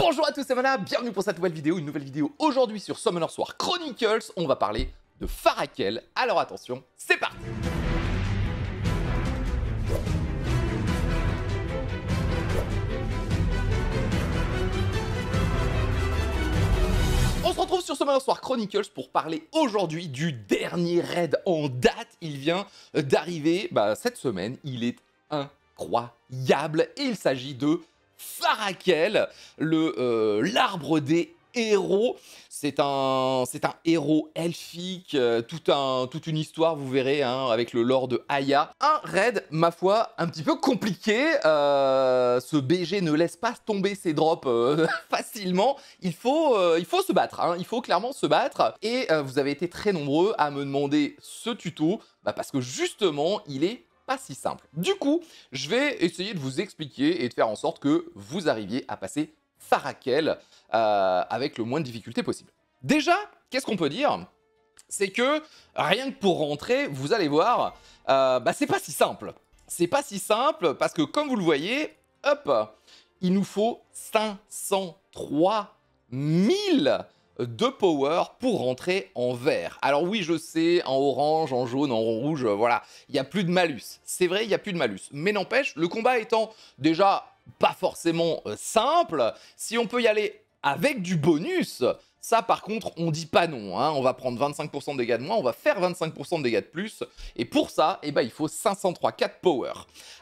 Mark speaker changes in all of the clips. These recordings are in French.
Speaker 1: Bonjour à tous, c'est Mana, bienvenue pour cette nouvelle vidéo, une nouvelle vidéo aujourd'hui sur Summoner's War Chronicles, on va parler de Farakel, alors attention, c'est parti On se retrouve sur Summoner's War Chronicles pour parler aujourd'hui du dernier raid en date. Il vient d'arriver bah, cette semaine, il est incroyable et il s'agit de Farakel, euh, l'arbre des héros. C'est un, c'est un héros elfique, euh, tout un, toute une histoire, vous verrez, hein, avec le lore de Aya. Un raid, ma foi, un petit peu compliqué. Euh, ce BG ne laisse pas tomber ses drops facilement. Il faut, il faut se battre, hein, il faut clairement se battre. Et vous avez été très nombreux à me demander ce tuto, bah, parce que justement, il est pas si simple. Du coup, je vais essayer de vous expliquer et de faire en sorte que vous arriviez à passer Farakel euh, avec le moins de difficultés possible. Déjà, qu'est-ce qu'on peut dire C'est que rien que pour rentrer, vous allez voir, euh, bah, c'est pas si simple. C'est pas si simple parce que comme vous le voyez, hop, il nous faut 503 000 de power pour rentrer en vert. Alors oui, je sais, en orange, en jaune, en rouge, euh, voilà, il n'y a plus de malus. C'est vrai, il n'y a plus de malus. Mais n'empêche, le combat étant déjà pas forcément euh, simple, si on peut y aller avec du bonus, ça, par contre, on dit pas non. Hein. On va prendre 25% de dégâts de moins, on va faire 25% de dégâts de plus. Et pour ça, eh ben, il faut 503 4 power.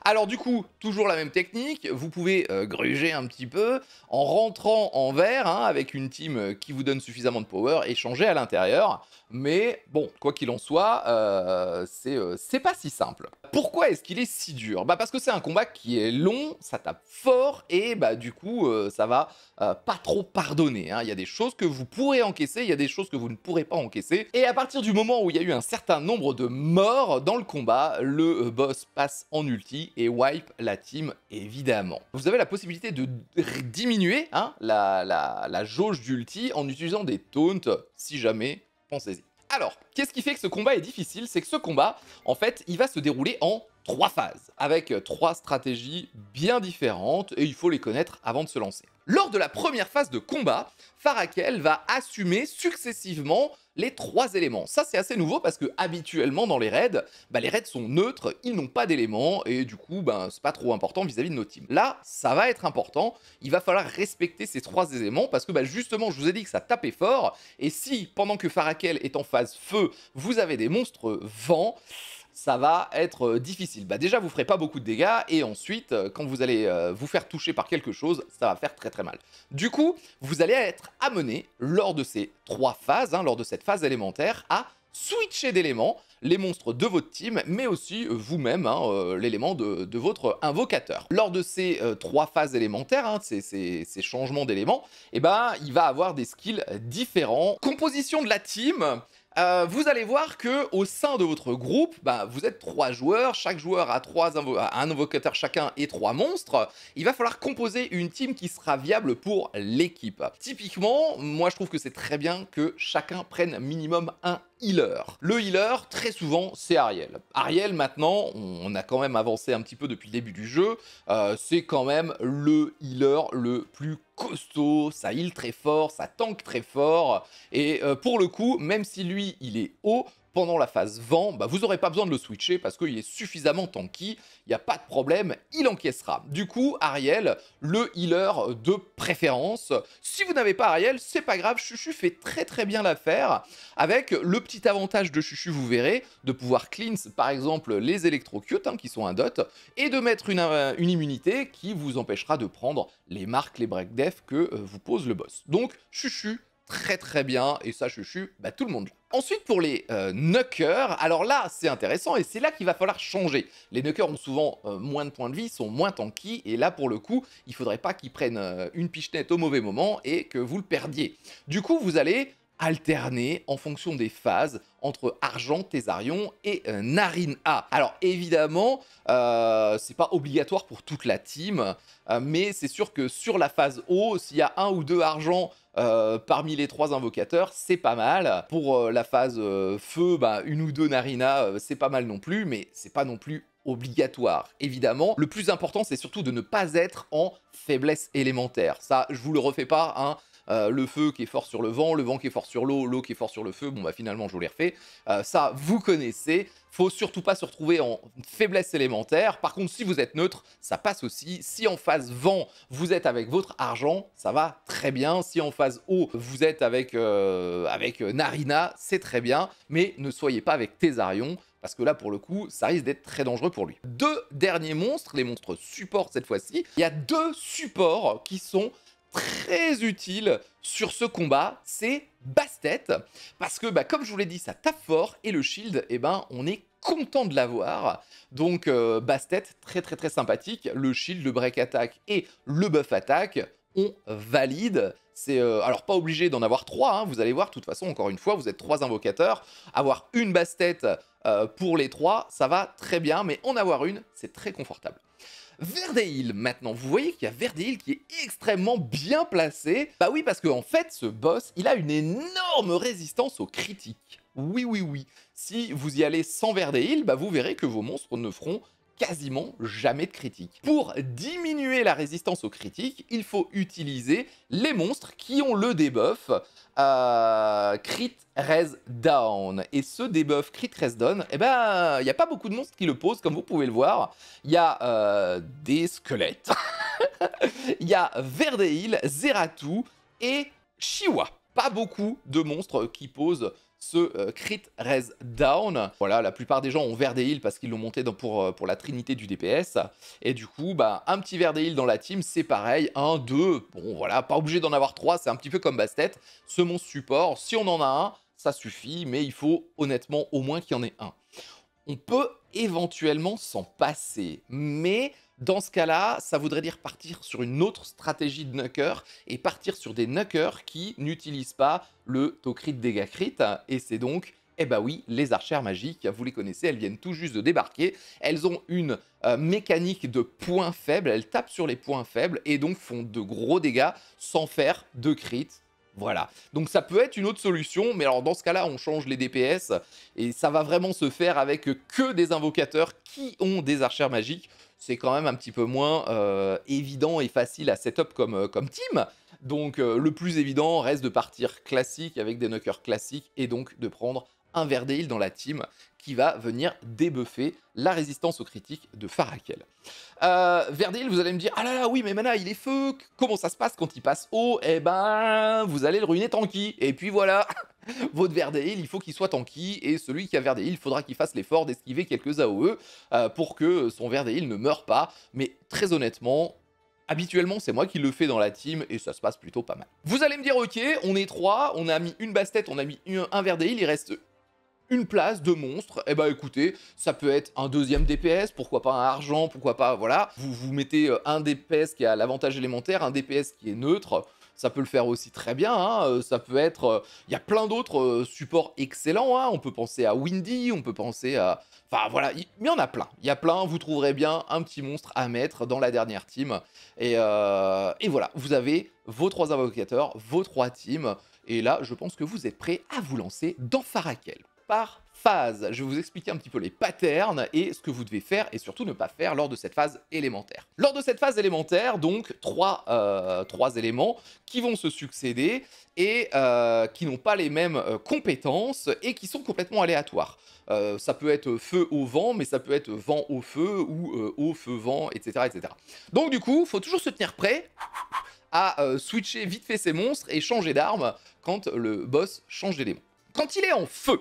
Speaker 1: Alors du coup, toujours la même technique. Vous pouvez euh, gruger un petit peu en rentrant en vert hein, avec une team euh, qui vous donne suffisamment de power et changer à l'intérieur. Mais bon, quoi qu'il en soit, euh, euh, c'est pas si simple. Pourquoi est-ce qu'il est si dur bah Parce que c'est un combat qui est long, ça tape fort et bah, du coup, ça va pas trop pardonner. Hein. Il y a des choses que vous pourrez encaisser, il y a des choses que vous ne pourrez pas encaisser. Et à partir du moment où il y a eu un certain nombre de morts dans le combat, le euh, boss passe en ulti et wipe la team évidemment. Vous avez la possibilité de diminuer hein, la, la jauge d'ulti en utilisant des taunts, si jamais, pensez-y. Alors, qu'est-ce qui fait que ce combat est difficile C'est que ce combat, en fait, il va se dérouler en trois phases, avec euh, trois stratégies bien différentes, et il faut les connaître avant de se lancer. Lors de la première phase de combat, Farakel va assumer successivement les trois éléments. Ça, c'est assez nouveau parce que habituellement dans les raids, bah, les raids sont neutres, ils n'ont pas d'éléments et du coup, ben c'est pas trop important vis-à-vis de nos teams. Là, ça va être important. Il va falloir respecter ces trois éléments parce que bah, justement, je vous ai dit que ça tapait fort. Et si pendant que Farakel est en phase feu, vous avez des monstres vent ça va être euh, difficile. Bah déjà, vous ferez pas beaucoup de dégâts, et ensuite, euh, quand vous allez euh, vous faire toucher par quelque chose, ça va faire très très mal. Du coup, vous allez être amené, lors de ces trois phases, hein, lors de cette phase élémentaire, à switcher d'éléments, les monstres de votre team, mais aussi vous-même, hein, l'élément de, votre invocateur. Lors de ces trois phases élémentaires, hein, ces, ces, changements d'éléments, eh ben, il va avoir des skills différents. Composition de la team, euh, vous allez voir que au sein de votre groupe, bah, vous êtes trois joueurs, chaque joueur a trois un invocateur chacun et trois monstres. Il va falloir composer une team qui sera viable pour l'équipe. Typiquement, moi je trouve que c'est très bien que chacun prenne minimum un healer. Le healer, très souvent, c'est Ariel. Ariel, maintenant, on a quand même avancé un petit peu depuis le début du jeu, euh, c'est quand même le healer le plus costaud, ça heal très fort, ça tank très fort, et euh, pour le coup, même si lui, il est haut, pendant la phase vent, bah, vous n'aurez pas besoin de le switcher parce qu'il est suffisamment tanky, il n'y a pas de problème, il encaissera. Du coup, Ariel, le healer de préférence. Si vous n'avez pas Ariel, c'est pas grave, Chuchu fait très très bien l'affaire, avec le petit avantage de Chuchu, vous verrez, de pouvoir cleanse par exemple les électrocutes, hein, qui sont un dot, et de mettre euh, une, immunité qui vous empêchera de prendre les marques, les break def que euh, vous pose le boss. Donc, Chuchu, très très bien et ça je suis bah, tout le monde. Ensuite pour les euh, Knuckers, alors là c'est intéressant et c'est là qu'il va falloir changer. Les Knuckers ont souvent euh, moins de points de vie, sont moins tanky et là pour le coup il faudrait pas qu'ils prennent euh, une pichenette au mauvais moment et que vous le perdiez. Du coup vous allez alterner en fonction des phases entre Argent, Thésarion et Narine A. Alors évidemment, c'est pas obligatoire pour toute la team, mais c'est sûr que sur la phase O, s'il y a un ou deux Argent euh, parmi les trois invocateurs, c'est pas mal. Pour euh, la phase euh, feu, bah, une ou deux Narina, c'est pas mal non plus, mais c'est pas non plus obligatoire. Évidemment, le plus important, c'est surtout de ne pas être en faiblesse élémentaire. Ça, je vous le refais pas, hein. Euh, le feu qui est fort sur le vent, le vent qui est fort sur l'eau, l'eau qui est fort sur le feu, bon bah finalement je vous les refais. Euh, ça, vous connaissez, faut surtout pas se retrouver en faiblesse élémentaire. Par contre, si vous êtes neutre, ça passe aussi. Si en phase vent, vous êtes avec votre argent, ça va très bien. Si en phase eau, vous êtes avec, euh, avec Narina, c'est très bien. Mais ne soyez pas avec Thésarion parce que là, pour le coup, ça risque d'être très dangereux pour lui. Deux derniers monstres, les monstres supports cette fois-ci. Il y a deux supports qui sont très utile sur ce combat, c'est Bastet, parce que bah, comme je vous l'ai dit, ça tape fort, et le shield, eh ben, on est content de l'avoir. Donc euh, Bastet, très très très sympathique, le shield, le break attack et le buff attack, on valide. C'est euh, alors pas obligé d'en avoir trois, hein. vous allez voir, de toute façon, encore une fois, vous êtes trois invocateurs. Avoir une Bastet euh, pour les trois, ça va très bien, mais en avoir une, c'est très confortable. Hill, maintenant. Vous voyez qu'il y a Verdeil qui est extrêmement bien placé. Bah oui, parce qu'en fait, ce boss, il a une énorme résistance aux critiques. Oui, oui, oui. Si vous y allez sans Verdeil, bah vous verrez que vos monstres ne feront quasiment jamais de critiques. Pour diminuer la résistance aux critiques, il faut utiliser les monstres qui ont le debuff euh, Crit Res Down. Et ce debuff Crit Res Down, eh ben, il n'y a pas beaucoup de monstres qui le posent, comme vous pouvez le voir. Il y a euh, des squelettes, il y a Verdeil, Zeratou et Chiwa. Pas beaucoup de monstres qui posent ce euh, crit Res down. Voilà, la plupart des gens ont vert des parce qu'ils l'ont monté dans, pour, euh, pour la trinité du DPS. Et du coup, bah, un petit vert des heals dans la team, c'est pareil. Un, deux, bon voilà, pas obligé d'en avoir trois, c'est un petit peu comme Bastet. Ce monstre support, si on en a un, ça suffit, mais il faut honnêtement au moins qu'il y en ait un. On peut éventuellement s'en passer, mais dans ce cas-là, ça voudrait dire partir sur une autre stratégie de knocker et partir sur des nukers qui n'utilisent pas le taux dégâts crit. Et c'est donc, eh ben oui, les archères magiques, vous les connaissez, elles viennent tout juste de débarquer. Elles ont une euh, mécanique de points faibles, elles tapent sur les points faibles et donc font de gros dégâts sans faire de crit. Voilà. Donc ça peut être une autre solution, mais alors dans ce cas-là, on change les DPS et ça va vraiment se faire avec que des invocateurs qui ont des archères magiques c'est quand même un petit peu moins euh, évident et facile à setup comme, euh, comme team. Donc euh, le plus évident reste de partir classique avec des knockers classiques et donc de prendre un Verdeil dans la team qui va venir débuffer la résistance aux critiques de Farakel. Euh, vous allez me dire, ah là là, oui, mais Mana, il est feu, comment ça se passe quand il passe haut Eh ben, vous allez le ruiner tanky, et puis voilà Votre Verdeil, il faut qu'il soit tanky, et celui qui a Verdeil, il faudra qu'il fasse l'effort d'esquiver quelques AOE euh, pour que son Verdeil ne meure pas, mais très honnêtement, Habituellement, c'est moi qui le fais dans la team et ça se passe plutôt pas mal. Vous allez me dire, ok, on est trois, on a mis une basse on a mis un, Verdeil, il reste une place de monstre, et eh ben, écoutez, ça peut être un deuxième DPS, pourquoi pas un argent, pourquoi pas, voilà. Vous, vous mettez euh, un DPS qui a l'avantage élémentaire, un DPS qui est neutre, ça peut le faire aussi très bien. Hein. Euh, ça peut être, euh, il y a plein d'autres supports excellents. Hein. On peut penser à Windy, on peut penser à, enfin voilà, il y en a plein. Il y a plein. Vous trouverez bien un petit monstre à mettre dans la dernière team. Et, voilà, vous avez vos trois invocateurs, vos trois teams. Et là, je pense que vous êtes prêts à vous lancer dans Farakel par phase. Je vais vous expliquer un petit peu les patterns et ce que vous devez faire et surtout ne pas faire lors de cette phase élémentaire. Lors de cette phase élémentaire, donc, trois, euh, éléments qui vont se succéder et euh, qui n'ont pas les mêmes euh, compétences et qui sont complètement aléatoires. ça peut être feu au vent, mais ça peut être vent au feu ou au feu vent, etc., etc. Donc du coup, il faut toujours se tenir prêt à switcher vite fait ses monstres et changer d'arme quand le boss change d'élément. Quand il est en feu,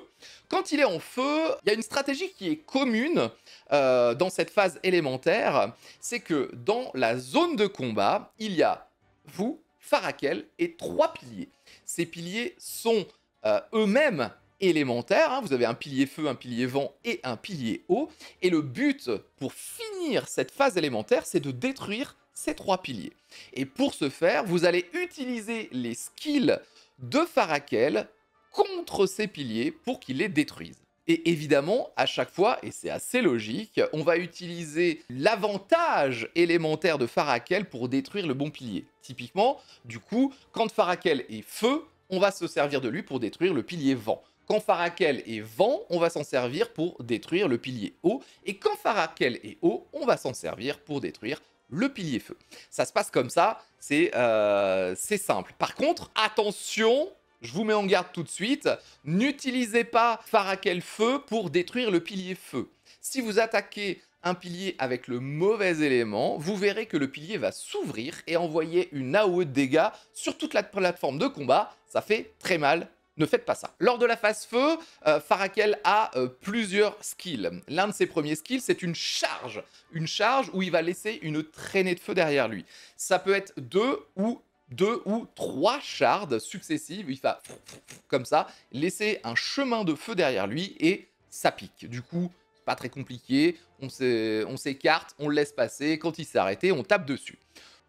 Speaker 1: quand il est en feu, il y a une stratégie qui est commune euh, dans cette phase élémentaire, c'est que dans la zone de combat, il y a vous, Farakel et trois piliers. Ces piliers sont euh, eux-mêmes élémentaires. Hein. Vous avez un pilier feu, un pilier vent et un pilier eau. Et le but pour finir cette phase élémentaire, c'est de détruire ces trois piliers. Et pour ce faire, vous allez utiliser les skills de Farakel, contre ces piliers pour qu'ils les détruisent. Et évidemment, à chaque fois, et c'est assez logique, on va utiliser l'avantage élémentaire de Farakel pour détruire le bon pilier. Typiquement, du coup, quand Farakel est feu, on va se servir de lui pour détruire le pilier vent. Quand Farakel est vent, on va s'en servir pour détruire le pilier eau. Et quand Farakel est eau, on va s'en servir pour détruire le pilier feu. Ça se passe comme ça, c'est euh, simple. Par contre, attention, je vous mets en garde tout de suite, n'utilisez pas Farakel Feu pour détruire le pilier Feu. Si vous attaquez un pilier avec le mauvais élément, vous verrez que le pilier va s'ouvrir et envoyer une AOE de dégâts sur toute la plateforme de combat. Ça fait très mal. Ne faites pas ça. Lors de la phase feu, euh, Farakel a euh, plusieurs skills. L'un de ses premiers skills, c'est une charge. Une charge où il va laisser une traînée de feu derrière lui. Ça peut être deux ou deux ou trois shards successives. Il va comme ça, laisser un chemin de feu derrière lui et ça pique. Du coup, pas très compliqué. On s'écarte, on, le laisse passer. Quand il s'est arrêté, on tape dessus.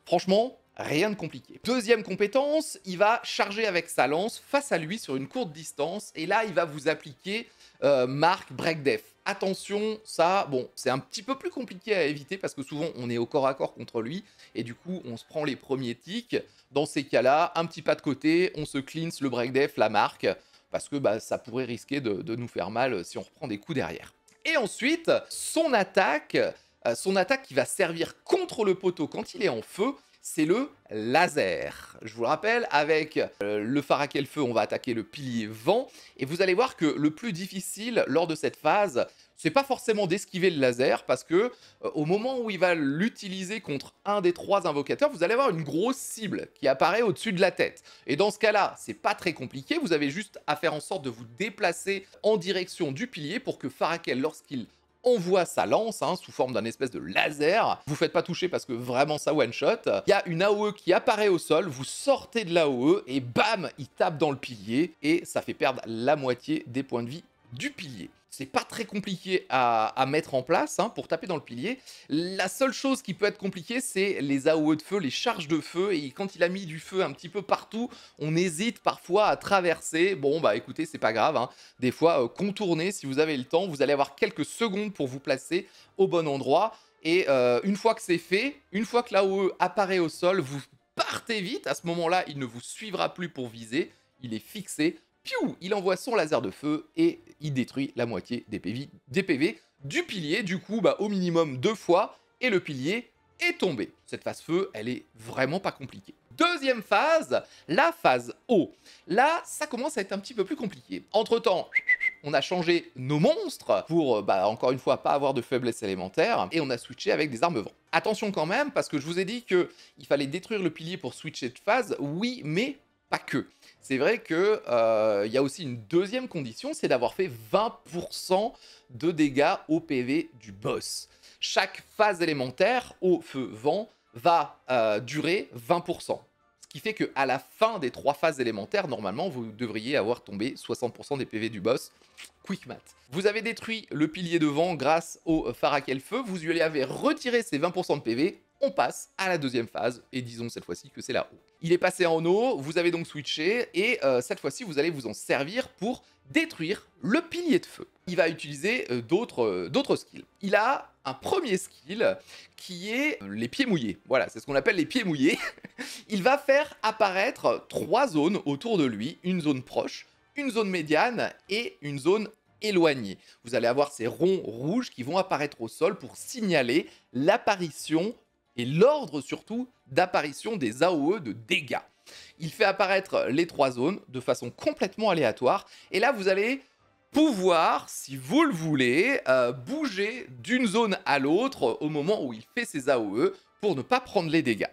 Speaker 1: Franchement, rien de compliqué. Deuxième compétence, il va charger avec sa lance face à lui sur une courte distance. Et là, il va vous appliquer euh, marque break death attention, ça, bon, c'est un petit peu plus compliqué à éviter parce que souvent on est au corps à corps contre lui et du coup on se prend les premiers tics. Dans ces cas-là, un petit pas de côté, on se cleanse le break def, la marque, parce que bah, ça pourrait risquer de, de nous faire mal euh, si on reprend des coups derrière. Et ensuite, son attaque, euh, son attaque qui va servir contre le poteau quand il est en feu, c'est le laser. Je vous le rappelle, avec euh, le Farakel feu, on va attaquer le pilier vent. Et vous allez voir que le plus difficile lors de cette phase, c'est pas forcément d'esquiver le laser, parce que euh, au moment où il va l'utiliser contre un des trois invocateurs, vous allez avoir une grosse cible qui apparaît au-dessus de la tête. Et dans ce cas-là, c'est pas très compliqué, vous avez juste à faire en sorte de vous déplacer en direction du pilier pour que Farakel, lorsqu'il on voit sa lance hein, sous forme d'un espèce de laser. Vous faites pas toucher parce que vraiment ça one shot. Il y a une AOE qui apparaît au sol, vous sortez de l'AOE et bam, il tape dans le pilier et ça fait perdre la moitié des points de vie du pilier. C'est pas très compliqué à, mettre en place hein, pour taper dans le pilier. La seule chose qui peut être compliquée, c'est les AOE de feu, les charges de feu. Et quand il a mis du feu un petit peu partout, on hésite parfois à traverser. Bon, bah écoutez, c'est pas grave. Hein. Des fois, euh, contournez si vous avez le temps. Vous allez avoir quelques secondes pour vous placer au bon endroit. Et euh, une fois que c'est fait, une fois que l'AOE apparaît au sol, vous partez vite. À ce moment-là, il ne vous suivra plus pour viser. Il est fixé. Piou, il envoie son laser de feu et il détruit la moitié des PV, des PV du pilier, du coup bah, au minimum deux fois, et le pilier est tombé. Cette phase feu, elle est vraiment pas compliquée. Deuxième phase, la phase eau. Là, ça commence à être un petit peu plus compliqué. Entre-temps, on a changé nos monstres pour, euh, bah, encore une fois, pas avoir de faiblesse élémentaire, et on a switché avec des armes vent. Attention quand même, parce que je vous ai dit que il fallait détruire le pilier pour switcher de phase, oui, mais pas que. C'est vrai que euh, y a aussi une deuxième condition, c'est d'avoir fait 20% de dégâts au PV du boss. Chaque phase élémentaire, au feu, vent, va euh, durer 20%. Ce qui fait que à la fin des trois phases élémentaires, normalement, vous devriez avoir tombé 60% des PV du boss. Quick Vous avez détruit le pilier de vent grâce au Farakel euh, Feu, vous lui avez retiré ses 20% de PV, on passe à la deuxième phase, et disons cette fois-ci que c'est la haut. Il est passé en eau, vous avez donc switché, et euh, cette fois-ci vous allez vous en servir pour détruire le pilier de feu. Il va utiliser euh, euh, d'autres skills. Il a un premier skill qui est les pieds mouillés. Voilà, c'est ce qu'on appelle les pieds mouillés. Il va faire apparaître trois zones autour de lui, une zone proche, une zone médiane et une zone éloignée. Vous allez avoir ces ronds rouges qui vont apparaître au sol pour signaler l'apparition et l'ordre surtout d'apparition des AOE de dégâts. Il fait apparaître les trois zones de façon complètement aléatoire et là vous allez pouvoir, si vous le voulez, euh, bouger d'une zone à l'autre au moment où il fait ses AOE pour ne pas prendre les dégâts.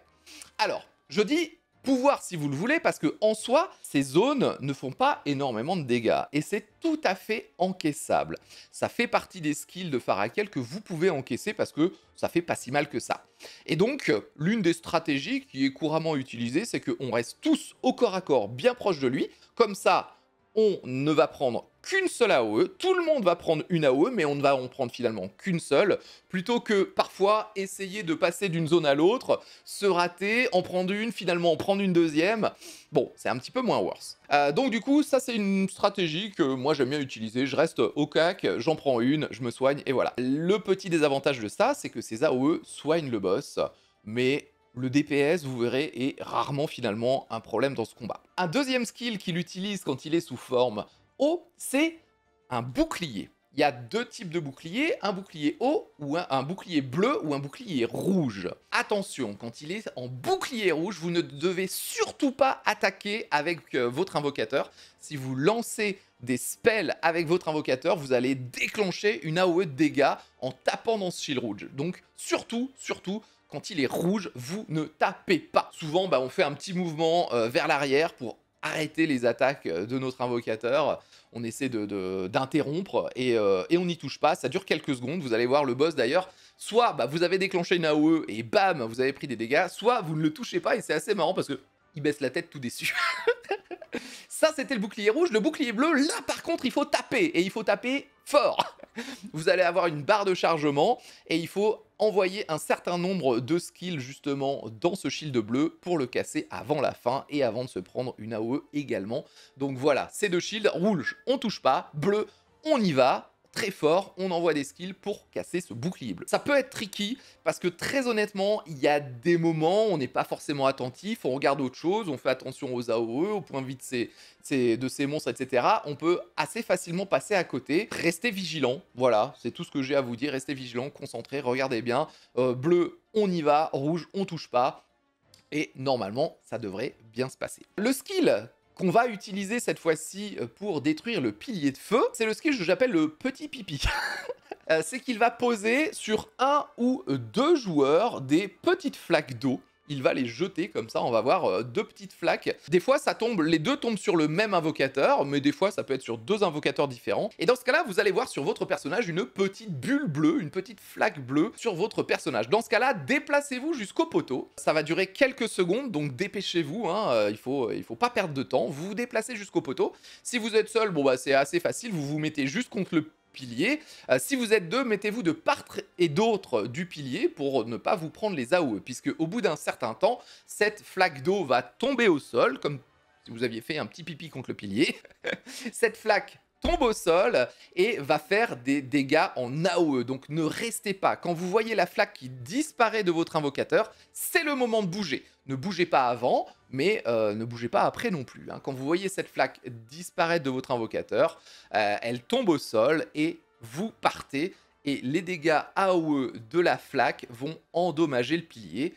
Speaker 1: Alors, je dis pouvoir si vous le voulez, parce que en soi, ces zones ne font pas énormément de dégâts et c'est tout à fait encaissable. Ça fait partie des skills de Farakel que vous pouvez encaisser parce que ça fait pas si mal que ça. Et donc, l'une des stratégies qui est couramment utilisée, c'est qu'on reste tous au corps à corps, bien proche de lui. Comme ça, on ne va prendre qu'une seule AOE. Tout le monde va prendre une AOE, mais on ne va en prendre finalement qu'une seule, plutôt que parfois essayer de passer d'une zone à l'autre, se rater, en prendre une, finalement en prendre une deuxième. Bon, c'est un petit peu moins worse. Euh, donc du coup, ça c'est une stratégie que moi j'aime bien utiliser. Je reste au cac, j'en prends une, je me soigne et voilà. Le petit désavantage de ça, c'est que ces AOE soignent le boss, mais le DPS, vous verrez, est rarement finalement un problème dans ce combat. Un deuxième skill qu'il utilise quand il est sous forme c'est un bouclier. Il y a deux types de boucliers, un bouclier haut ou un, bouclier bleu ou un bouclier rouge. Attention, quand il est en bouclier rouge, vous ne devez surtout pas attaquer avec euh, votre invocateur. Si vous lancez des spells avec votre invocateur, vous allez déclencher une AOE de dégâts en tapant dans ce shield rouge. Donc surtout, surtout, quand il est rouge, vous ne tapez pas. Souvent, bah, on fait un petit mouvement euh, vers l'arrière pour arrêter les attaques euh, de notre invocateur. On essaie d'interrompre de, d'interrompre euh, et, on n'y touche pas. Ça dure quelques secondes. Vous allez voir le boss d'ailleurs. Soit bah, vous avez déclenché une AOE et bam, vous avez pris des dégâts. Soit vous ne le touchez pas et c'est assez marrant parce que il baisse la tête tout déçu. Ça, c'était le bouclier rouge. Le bouclier bleu, là, par contre, il faut taper. Et il faut taper fort. Vous allez avoir une barre de chargement et il faut envoyer un certain nombre de skills, justement, dans ce shield bleu pour le casser avant la fin et avant de se prendre une AOE également. Donc voilà, ces deux shields, rouge, on touche pas, bleu, on y va très fort, on envoie des skills pour casser ce bouclier bleu. Ça peut être tricky parce que très honnêtement, il y a des moments où on n'est pas forcément attentif, on regarde autre chose, on fait attention aux AOE, au point de vue de ces, de ces monstres, etc. On peut assez facilement passer à côté. Restez vigilant, voilà, c'est tout ce que j'ai à vous dire. Restez vigilant, concentré, regardez bien. Euh, bleu, on y va, rouge, on touche pas. Et normalement, ça devrait bien se passer. Le skill qu'on va utiliser cette fois-ci euh, pour détruire le pilier de feu, c'est le skill que j'appelle le petit pipi. Euh, c'est qu'il va poser sur un ou deux joueurs des petites flaques d'eau il va les jeter comme ça, on va voir euh, deux petites flaques. Des fois, ça tombe, les deux tombent sur le même invocateur, mais des fois, ça peut être sur deux invocateurs différents. Et dans ce cas-là, vous allez voir sur votre personnage une petite bulle bleue, une petite flaque bleue sur votre personnage. Dans ce cas-là, déplacez-vous jusqu'au poteau. Ça va durer quelques secondes, donc dépêchez-vous. Hein, euh, il faut, il faut pas perdre de temps. Vous vous déplacez jusqu'au poteau. Si vous êtes seul, bon bah c'est assez facile. Vous vous mettez juste contre le pilier. Euh, si vous êtes deux, mettez-vous de part et d'autre du pilier pour ne pas vous prendre les AOE, puisque au bout d'un certain temps, cette flaque d'eau va tomber au sol, comme si vous aviez fait un petit pipi contre le pilier. cette flaque tombe au sol et va faire des dégâts en AOE. Donc ne restez pas. Quand vous voyez la flaque qui disparaît de votre invocateur, c'est le moment de bouger. Ne bougez pas avant, mais euh, ne bougez pas après non plus. Hein. Quand vous voyez cette flaque disparaître de votre invocateur, euh, elle tombe au sol et vous partez. Et les dégâts AOE de la flaque vont endommager le pilier.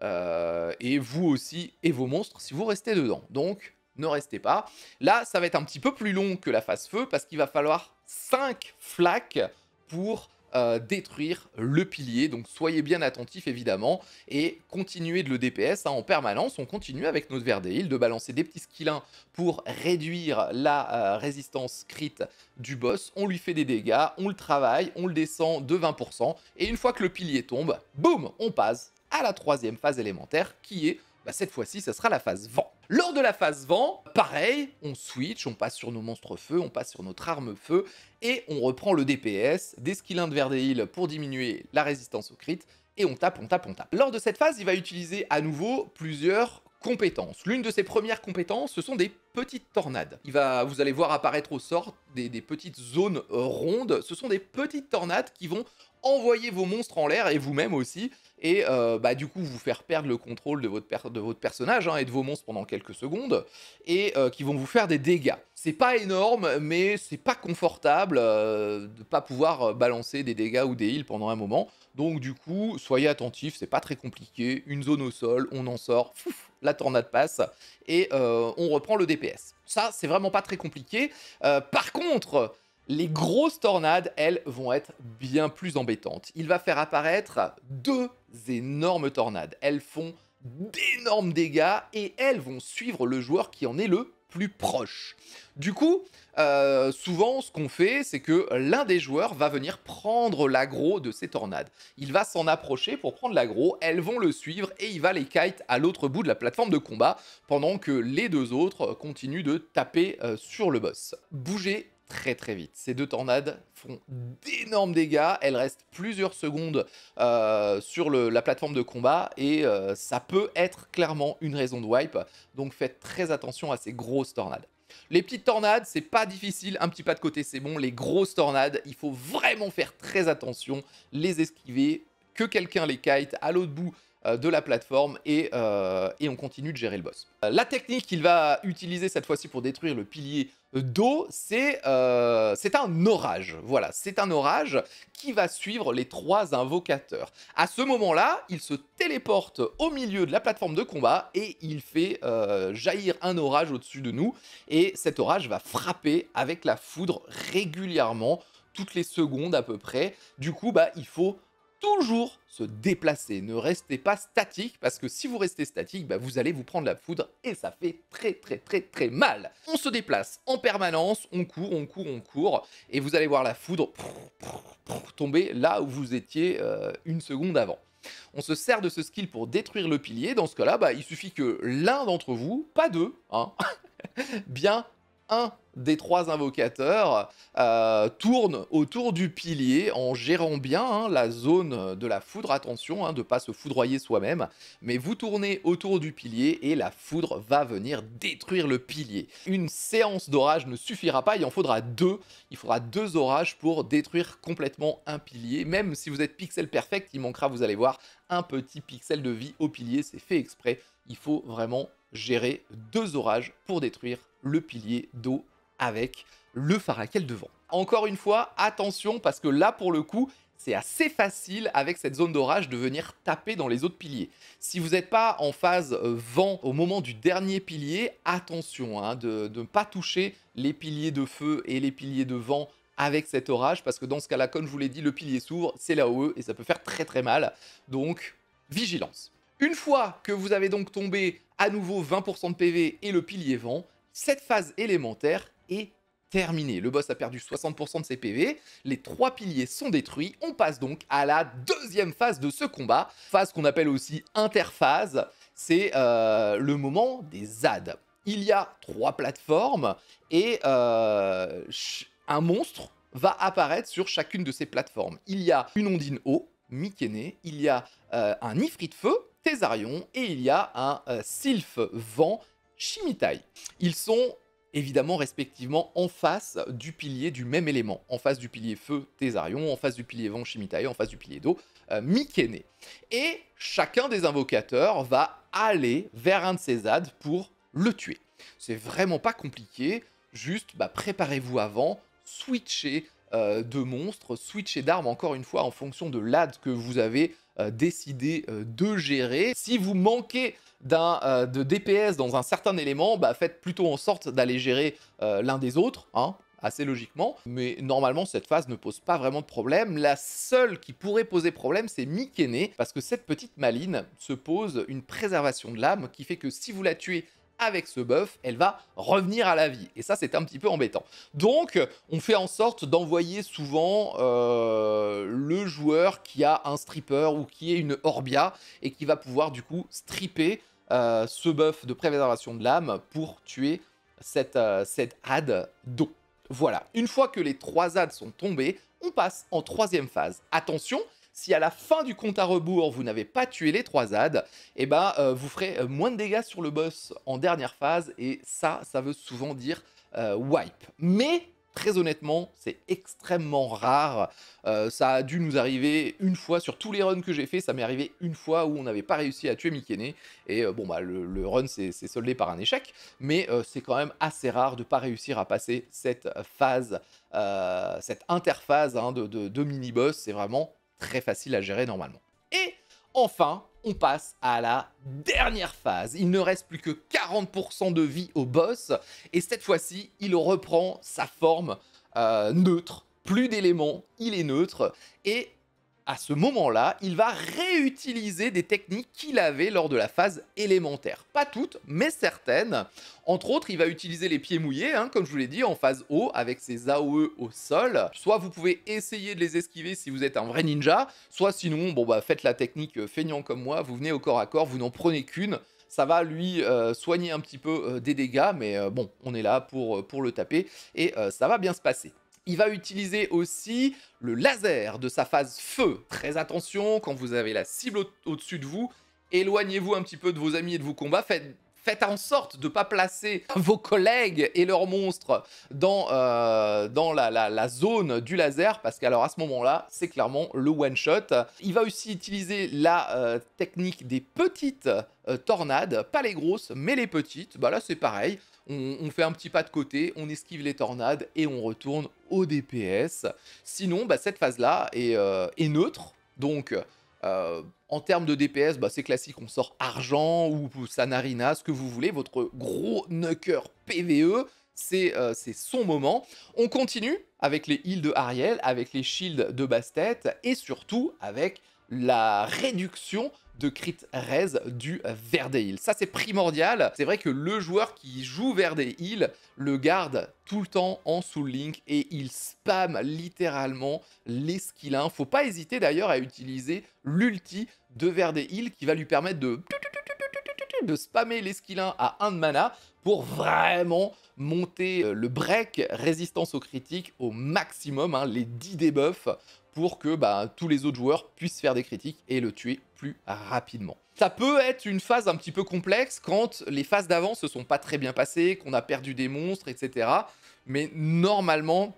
Speaker 1: Euh, et vous aussi et vos monstres si vous restez dedans. Donc ne restez pas. Là, ça va être un petit peu plus long que la phase feu parce qu'il va falloir 5 flaques pour euh, détruire le pilier. Donc soyez bien attentifs évidemment et continuez de le DPS hein, en permanence. On continue avec notre Verdeil de balancer des petits skillins pour réduire la euh, résistance crit du boss. On lui fait des dégâts, on le travaille, on le descend de 20% et une fois que le pilier tombe, boum, on passe à la troisième phase élémentaire qui est, bah, cette fois-ci, ça sera la phase vent. Lors de la phase vent, pareil, on switch, on passe sur nos monstres feu, on passe sur notre arme feu, et on reprend le DPS, des skillins de Verdeil pour diminuer la résistance au crit, et on tape, on tape, on tape. Lors de cette phase, il va utiliser à nouveau plusieurs compétences. L'une de ses premières compétences, ce sont des petites tornades. Il va, vous allez voir apparaître au sort des petites zones rondes. Ce sont des petites tornades qui vont envoyer vos monstres en l'air et vous-même aussi, et euh, bah, du coup vous faire perdre le contrôle de votre, de votre personnage hein, et de vos monstres pendant quelques secondes, et euh, qui vont vous faire des dégâts. C'est pas énorme, mais c'est pas confortable euh, de pas pouvoir balancer des dégâts ou des heals pendant un moment. Donc du coup, soyez attentifs, c'est pas très compliqué. Une zone au sol, on en sort, la tornade passe, et on reprend le DPS. Ça, c'est vraiment pas très compliqué. par contre, les grosses tornades, elles, vont être bien plus embêtantes. Il va faire apparaître deux énormes tornades. Elles font d'énormes dégâts et elles vont suivre le joueur qui en est le plus proche. Du coup, euh, souvent, ce qu'on fait, c'est que l'un des joueurs va venir prendre l'aggro de ces tornades. Il va s'en approcher pour prendre l'aggro, elles vont le suivre et il va les kite à l'autre bout de la plateforme de combat pendant que les deux autres continuent de taper euh, sur le boss. Bougez très très vite. Ces deux tornades font d'énormes dégâts, elles restent plusieurs secondes euh, sur la plateforme de combat et euh, ça peut être clairement une raison de wipe, donc faites très attention à ces grosses tornades. Les petites tornades, c'est pas difficile, un petit pas de côté c'est bon, les grosses tornades, il faut vraiment faire très attention, les esquiver, que quelqu'un les kite à l'autre bout euh, de la plateforme euh, et, on continue de gérer le boss. Euh, la technique qu'il va utiliser cette fois-ci pour détruire le pilier d'eau, c'est un orage. Voilà, c'est un orage qui va suivre les trois invocateurs. À ce moment-là, il se téléporte au milieu de la plateforme de combat et il fait jaillir un orage au-dessus de nous. Et cet orage va frapper avec la foudre régulièrement, toutes les secondes à peu près. Du coup, bah, il faut toujours se déplacer. Ne restez pas statique parce que si vous restez statique, bah, vous allez vous prendre la foudre et ça fait très très très très mal. On se déplace en permanence, on court, on court, on court et vous allez voir la foudre tomber là où vous étiez euh, une seconde avant. On se sert de ce skill pour détruire le pilier. Dans ce cas-là, bah, il suffit que l'un d'entre vous, pas deux, hein, bien un des trois invocateurs euh, tourne autour du pilier en gérant bien hein, la zone de la foudre. Attention hein, de ne pas se foudroyer soi-même, mais vous tournez autour du pilier et la foudre va venir détruire le pilier. Une séance d'orage ne suffira pas, il en faudra deux. Il faudra deux orages pour détruire complètement un pilier. Même si vous êtes pixel perfect, il manquera, vous allez voir, un petit pixel de vie au pilier, c'est fait exprès. Il faut vraiment gérer deux orages pour détruire le pilier d'eau avec le Farakel devant. Encore une fois, attention parce que là pour le coup, c'est assez facile avec cette zone d'orage de venir taper dans les autres piliers. Si vous n'êtes pas en phase vent au moment du dernier pilier, attention hein, de ne pas toucher les piliers de feu et les piliers de vent avec cet orage, parce que dans ce cas-là, comme je vous l'ai dit, le pilier s'ouvre, c'est là où et ça peut faire très très mal. Donc, vigilance. Une fois que vous avez donc tombé à nouveau 20% de PV et le pilier vent. Cette phase élémentaire est terminée. Le boss a perdu 60% de ses PV, les trois piliers sont détruits, on passe donc à la deuxième phase de ce combat, phase qu'on appelle aussi interphase, c'est euh, le moment des ZAD. Il y a trois plateformes et euh, un monstre va apparaître sur chacune de ces plateformes. Il y a une ondine eau, Mikene, il y a euh, un ifrit de feu, Thésarion et il y a un euh, Sylph, Vent Chimitai. Ils sont évidemment respectivement en face du pilier du même élément, en face du pilier feu Thésarion, en face du pilier vent Chimitai, en face du pilier d'eau euh, Et chacun des invocateurs va aller vers un de ces hades pour le tuer. C'est vraiment pas compliqué, juste bah, préparez-vous avant, switchez euh, de monstres, switchez d'armes encore une fois en fonction de l'ad que vous avez euh, décider euh, de gérer. Si vous manquez d'un euh, de DPS dans un certain élément, bah, faites plutôt en sorte d'aller gérer l'un des autres, hein, assez logiquement. Mais normalement, cette phase ne pose pas vraiment de problème. La seule qui pourrait poser problème, c'est Mikene, parce que cette petite maline se pose une préservation de l'âme qui fait que si vous la tuez avec ce buff, elle va revenir à la vie. Et ça, c'est un petit peu embêtant. Donc, on fait en sorte d'envoyer souvent euh, le joueur qui a un stripper ou qui est une Orbia et qui va pouvoir du coup stripper euh, ce buff de préservation de l'âme pour tuer cette, euh, cette ad d'eau. Voilà, une fois que les trois ads sont tombés, on passe en troisième phase. Attention, si à la fin du compte à rebours, vous n'avez pas tué les trois ZAD, eh ben, euh, vous ferez euh, moins de dégâts sur le boss en dernière phase, et ça, ça veut souvent dire euh, wipe. Mais très honnêtement, c'est extrêmement rare. ça a dû nous arriver une fois, sur tous les runs que j'ai fait, ça m'est arrivé une fois où on n'avait pas réussi à tuer Mikene. Et bon, bah, le, run s'est soldé par un échec, mais c'est quand même assez rare de ne pas réussir à passer cette phase, cette interphase hein, de mini-boss. C'est vraiment très facile à gérer normalement. Et enfin, on passe à la dernière phase. Il ne reste plus que 40% de vie au boss, et cette fois-ci, il reprend sa forme euh, neutre. Plus d'éléments, il est neutre, et à ce moment-là, il va réutiliser des techniques qu'il avait lors de la phase élémentaire. Pas toutes, mais certaines. Entre autres, il va utiliser les pieds mouillés, hein, comme je vous l'ai dit, en phase haut avec ses AOE au sol. Soit vous pouvez essayer de les esquiver si vous êtes un vrai ninja, soit sinon, bon bah faites la technique euh, feignant comme moi, vous venez au corps à corps, vous n'en prenez qu'une, ça va lui euh, soigner un petit peu euh, des dégâts, mais bon, on est là pour, pour le taper et ça va bien se passer. Il va utiliser aussi le laser de sa phase feu. Très attention, quand vous avez la cible au-dessus de vous, éloignez-vous un petit peu de vos amis et de vos combats. Faites, en sorte de ne pas placer vos collègues et leurs monstres dans, euh, la, zone du laser, parce qu'alors à ce moment-là, c'est clairement le one-shot. Il va aussi utiliser la euh, technique des petites euh, tornades, pas les grosses, mais les petites. Bah là, c'est pareil on, fait un petit pas de côté, on esquive les tornades et on retourne au DPS. Sinon, bah, cette phase-là est, euh, neutre. Donc, euh, en termes de DPS, bah, c'est classique, on sort argent ou, Sanarina, ce que vous voulez, votre gros nucker PVE. Euh, c'est son moment. On continue avec les heals de Ariel, avec les shields de Bastet et surtout avec la réduction de crit raise du Verdeil. Ça, c'est primordial. C'est vrai que le joueur qui joue Verdeil le garde tout le temps en sous link et il spam littéralement les skills Faut pas hésiter d'ailleurs à utiliser l'ulti de Verdeil qui va lui permettre de de spammer les skills à 1 de mana pour vraiment monter le break résistance aux critiques au maximum, hein, les 10 debuffs pour que bah, tous les autres joueurs puissent faire des critiques et le tuer plus rapidement. Ça peut être une phase un petit peu complexe quand les phases d'avant se sont pas très bien passées, qu'on a perdu des monstres, etc. Mais normalement,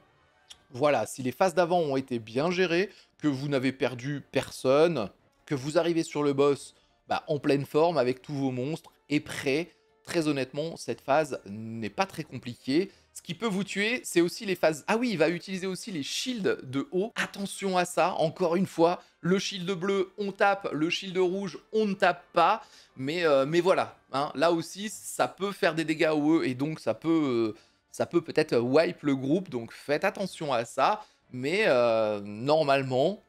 Speaker 1: voilà, si les phases d'avant ont été bien gérées, que vous n'avez perdu personne, que vous arrivez sur le boss bah, en pleine forme avec tous vos monstres et prêt, très honnêtement, cette phase n'est pas très compliquée. Ce qui peut vous tuer, c'est aussi les phases... Ah oui, il va utiliser aussi les shields de haut. Attention à ça, encore une fois, le shield bleu, on tape, le shield rouge, on ne tape pas. Mais, euh, mais voilà, hein, là aussi, ça peut faire des dégâts au eux. E, et donc ça peut... Euh, ça peut peut-être wipe le groupe, donc faites attention à ça. Mais euh, normalement,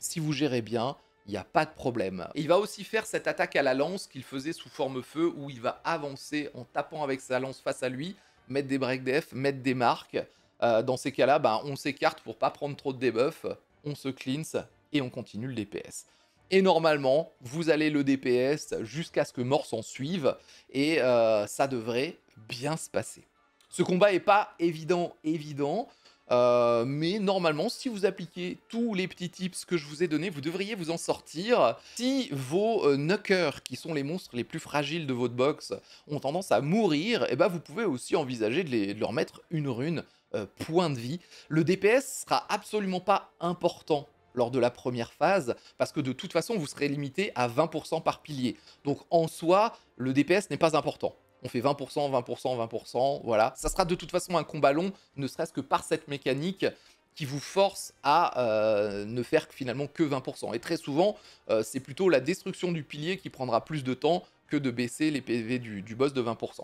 Speaker 1: si vous gérez bien, il n'y a pas de problème. Il va aussi faire cette attaque à la lance qu'il faisait sous forme feu où il va avancer en tapant avec sa lance face à lui mettre des break def, mettre des marques. Euh, dans ces cas-là, ben, on s'écarte pour pas prendre trop de debuffs. on se cleanse et on continue le DPS. Et normalement, vous allez le DPS jusqu'à ce que mort s'en suive et euh, ça devrait bien se passer. Ce combat n'est pas évident, évident. Euh, mais normalement, si vous appliquez tous les petits tips que je vous ai donnés, vous devriez vous en sortir. Si vos euh, qui sont les monstres les plus fragiles de votre box, ont tendance à mourir, eh ben vous pouvez aussi envisager de, leur mettre une rune euh, point de vie. Le DPS sera absolument pas important lors de la première phase, parce que de toute façon, vous serez limité à 20% par pilier. Donc en soi, le DPS n'est pas important on fait 20%, 20%, 20%, voilà. Ça sera de toute façon un combat long, ne serait-ce que par cette mécanique qui vous force à euh, ne faire finalement que 20%. Et très souvent, euh, c'est plutôt la destruction du pilier qui prendra plus de temps que de baisser les PV du, boss de 20%.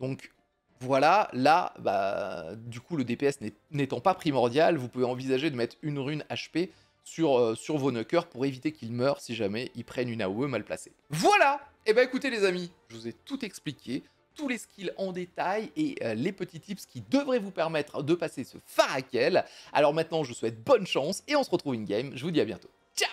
Speaker 1: Donc voilà, là, bah, du coup, le DPS n'étant pas primordial, vous pouvez envisager de mettre une rune HP euh, sur, vos knuckers pour éviter qu'ils meurent si jamais ils prennent une AOE mal placée. Voilà Et eh bah ben, écoutez les amis, je vous ai tout expliqué tous les skills en détail et euh, les petits tips qui devraient vous permettre de passer ce Farakel. Alors maintenant, je vous souhaite bonne chance et on se retrouve in-game. Je vous dis à bientôt. Ciao